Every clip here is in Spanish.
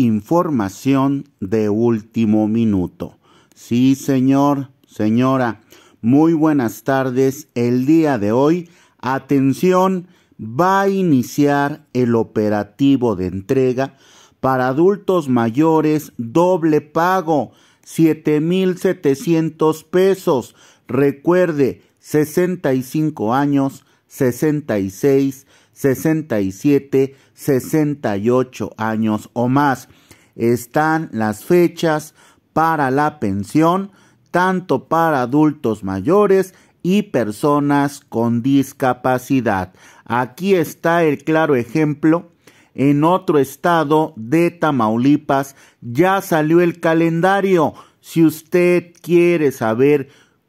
información de último minuto. Sí, señor, señora, muy buenas tardes. El día de hoy, atención, va a iniciar el operativo de entrega para adultos mayores doble pago, 7,700 pesos. Recuerde, 65 años, 66 67, 68 años o más. Están las fechas para la pensión, tanto para adultos mayores y personas con discapacidad. Aquí está el claro ejemplo. En otro estado de Tamaulipas ya salió el calendario. Si usted quiere saber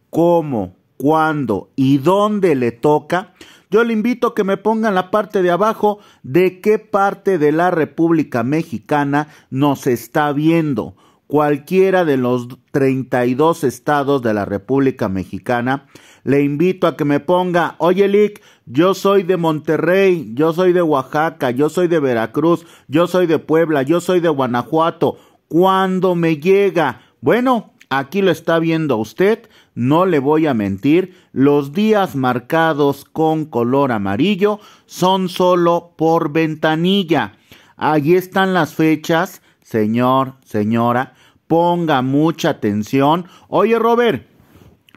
cómo, cuándo y dónde le toca, yo le invito a que me ponga en la parte de abajo de qué parte de la República Mexicana nos está viendo cualquiera de los 32 estados de la República Mexicana. Le invito a que me ponga, oye Lick, yo soy de Monterrey, yo soy de Oaxaca, yo soy de Veracruz, yo soy de Puebla, yo soy de Guanajuato. ¿Cuándo me llega? Bueno, aquí lo está viendo usted no le voy a mentir, los días marcados con color amarillo son solo por ventanilla. Allí están las fechas, señor, señora, ponga mucha atención. Oye, Robert,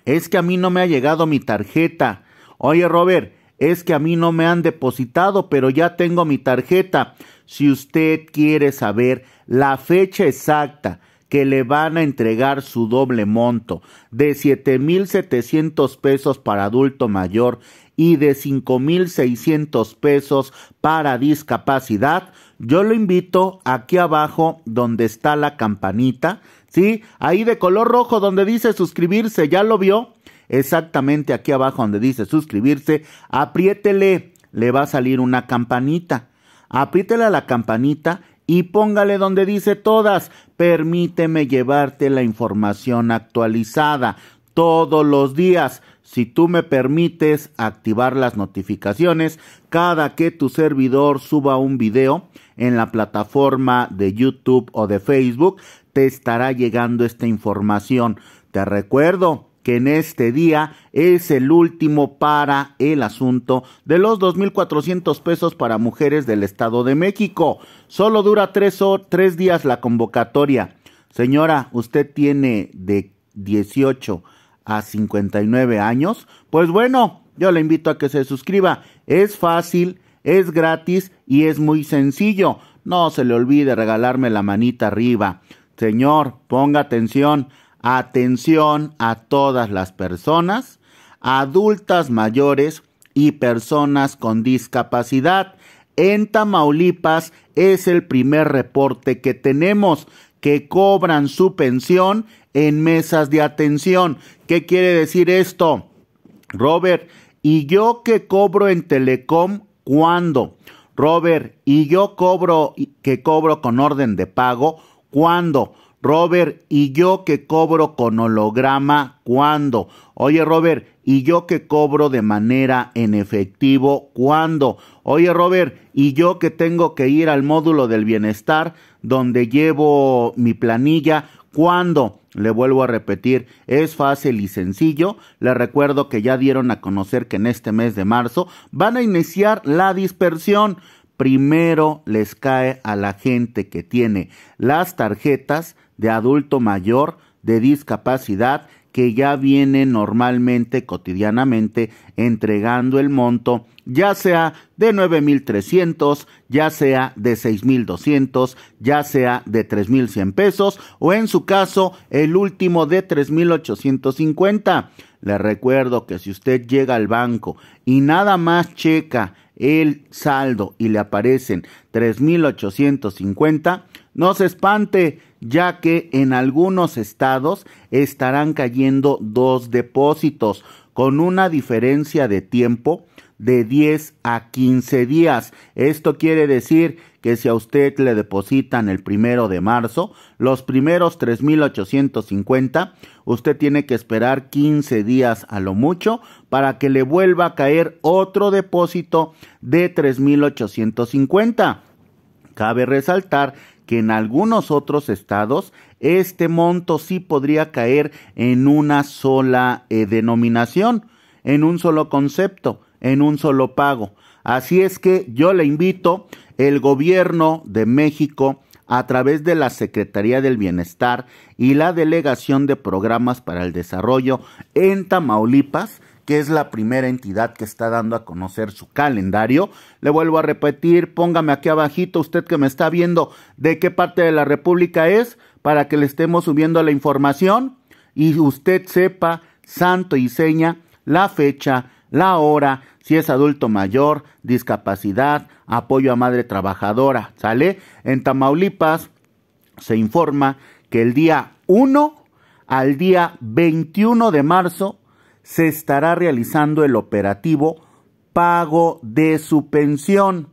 es que a mí no me ha llegado mi tarjeta. Oye, Robert, es que a mí no me han depositado, pero ya tengo mi tarjeta. Si usted quiere saber la fecha exacta, que le van a entregar su doble monto de 7.700 pesos para adulto mayor y de 5.600 pesos para discapacidad, yo lo invito aquí abajo donde está la campanita, ¿sí? Ahí de color rojo donde dice suscribirse, ¿ya lo vio? Exactamente aquí abajo donde dice suscribirse, apriétele, le va a salir una campanita. Apriétele a la campanita y póngale donde dice todas. Permíteme llevarte la información actualizada todos los días. Si tú me permites activar las notificaciones cada que tu servidor suba un video en la plataforma de YouTube o de Facebook, te estará llegando esta información. Te recuerdo, que en este día es el último para el asunto de los 2.400 pesos para mujeres del Estado de México. Solo dura tres, o, tres días la convocatoria. Señora, usted tiene de 18 a 59 años. Pues bueno, yo le invito a que se suscriba. Es fácil, es gratis y es muy sencillo. No se le olvide regalarme la manita arriba. Señor, ponga atención atención a todas las personas, adultas mayores y personas con discapacidad. En Tamaulipas es el primer reporte que tenemos que cobran su pensión en mesas de atención. ¿Qué quiere decir esto? Robert, ¿y yo que cobro en Telecom cuándo? Robert, ¿y yo cobro que cobro con orden de pago cuándo? Robert, ¿y yo que cobro con holograma cuándo? Oye, Robert, ¿y yo que cobro de manera en efectivo cuándo? Oye, Robert, ¿y yo que tengo que ir al módulo del bienestar donde llevo mi planilla cuándo? Le vuelvo a repetir, es fácil y sencillo. Le recuerdo que ya dieron a conocer que en este mes de marzo van a iniciar la dispersión. Primero les cae a la gente que tiene las tarjetas de adulto mayor, de discapacidad, que ya viene normalmente, cotidianamente, entregando el monto, ya sea de 9.300, ya sea de 6.200, ya sea de 3.100 pesos o en su caso el último de 3.850. Le recuerdo que si usted llega al banco y nada más checa el saldo y le aparecen 3.850, no se espante ya que en algunos estados estarán cayendo dos depósitos con una diferencia de tiempo de 10 a 15 días. Esto quiere decir que si a usted le depositan el primero de marzo, los primeros 3.850, usted tiene que esperar 15 días a lo mucho para que le vuelva a caer otro depósito de 3.850. Cabe resaltar que en algunos otros estados este monto sí podría caer en una sola eh, denominación, en un solo concepto, en un solo pago. Así es que yo le invito el gobierno de México a través de la Secretaría del Bienestar y la Delegación de Programas para el Desarrollo en Tamaulipas que es la primera entidad que está dando a conocer su calendario. Le vuelvo a repetir, póngame aquí abajito usted que me está viendo de qué parte de la República es para que le estemos subiendo la información y usted sepa, santo y seña, la fecha, la hora, si es adulto mayor, discapacidad, apoyo a madre trabajadora, ¿sale? En Tamaulipas se informa que el día 1 al día 21 de marzo se estará realizando el operativo pago de su pensión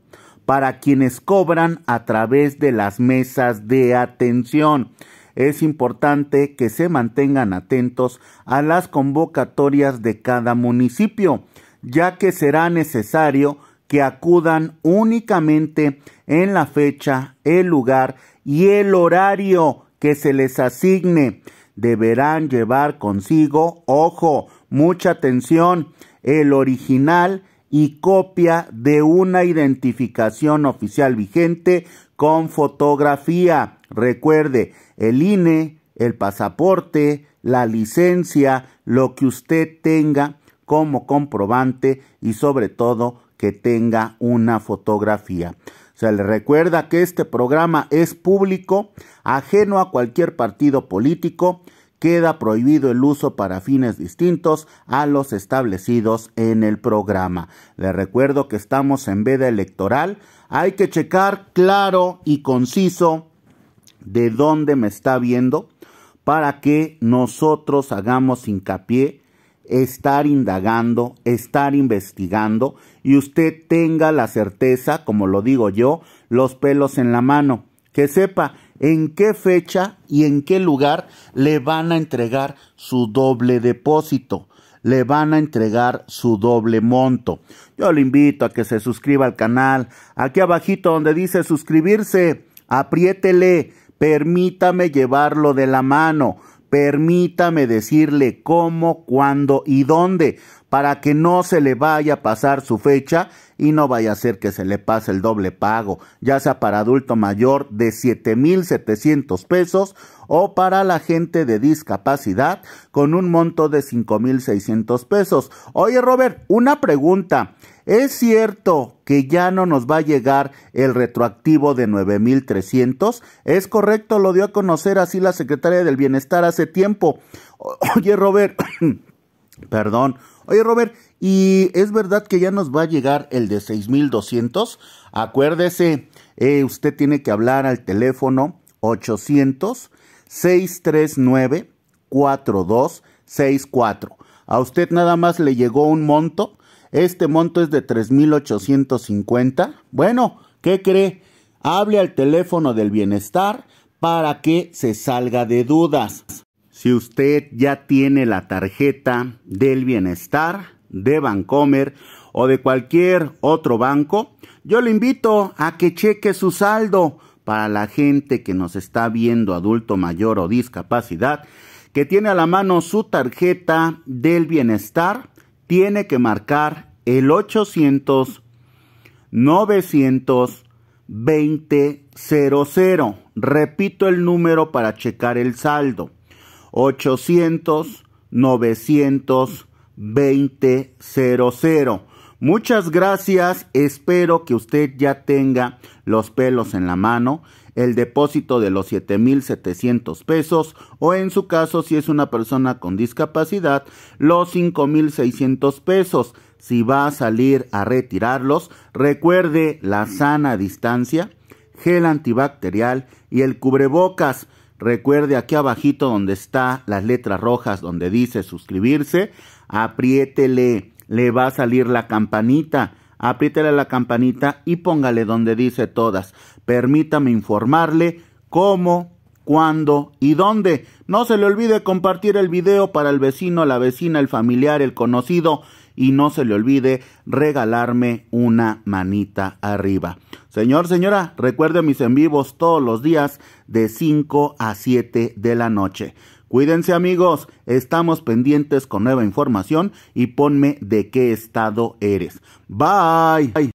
para quienes cobran a través de las mesas de atención. Es importante que se mantengan atentos a las convocatorias de cada municipio, ya que será necesario que acudan únicamente en la fecha, el lugar y el horario que se les asigne. Deberán llevar consigo, ojo, mucha atención, el original y copia de una identificación oficial vigente con fotografía. Recuerde, el INE, el pasaporte, la licencia, lo que usted tenga como comprobante y sobre todo que tenga una fotografía. Se le recuerda que este programa es público, ajeno a cualquier partido político queda prohibido el uso para fines distintos a los establecidos en el programa. le recuerdo que estamos en veda electoral. Hay que checar claro y conciso de dónde me está viendo para que nosotros hagamos hincapié, estar indagando, estar investigando y usted tenga la certeza, como lo digo yo, los pelos en la mano. Que sepa en qué fecha y en qué lugar le van a entregar su doble depósito le van a entregar su doble monto. Yo le invito a que se suscriba al canal. Aquí abajito donde dice suscribirse, apriétele, permítame llevarlo de la mano. Permítame decirle cómo, cuándo y dónde para que no se le vaya a pasar su fecha y no vaya a ser que se le pase el doble pago, ya sea para adulto mayor de 7.700 pesos o para la gente de discapacidad con un monto de 5.600 pesos. Oye Robert, una pregunta. ¿Es cierto que ya no nos va a llegar el retroactivo de 9.300? Es correcto, lo dio a conocer así la secretaria del Bienestar hace tiempo. Oye Robert, perdón. Oye, Robert, ¿y es verdad que ya nos va a llegar el de 6200? Acuérdese, eh, usted tiene que hablar al teléfono 800 639 4264. A usted nada más le llegó un monto. Este monto es de 3.850. Bueno, ¿qué cree? Hable al teléfono del bienestar para que se salga de dudas. Si usted ya tiene la tarjeta del bienestar de Bancomer o de cualquier otro banco, yo le invito a que cheque su saldo para la gente que nos está viendo, adulto mayor o discapacidad, que tiene a la mano su tarjeta del bienestar, tiene que marcar el 800 900 2000. Repito el número para checar el saldo. 800 920 00. Muchas gracias, espero que usted ya tenga los pelos en la mano, el depósito de los 7.700 pesos o en su caso si es una persona con discapacidad, los 5.600 pesos. Si va a salir a retirarlos, recuerde la sana distancia, gel antibacterial y el cubrebocas. Recuerde aquí abajito donde está las letras rojas donde dice suscribirse, apriétele, le va a salir la campanita, apriétele la campanita y póngale donde dice todas. Permítame informarle cómo, cuándo y dónde. No se le olvide compartir el video para el vecino, la vecina, el familiar, el conocido y no se le olvide regalarme una manita arriba. Señor, señora, recuerde mis en vivos todos los días de 5 a 7 de la noche. Cuídense amigos, estamos pendientes con nueva información y ponme de qué estado eres. Bye.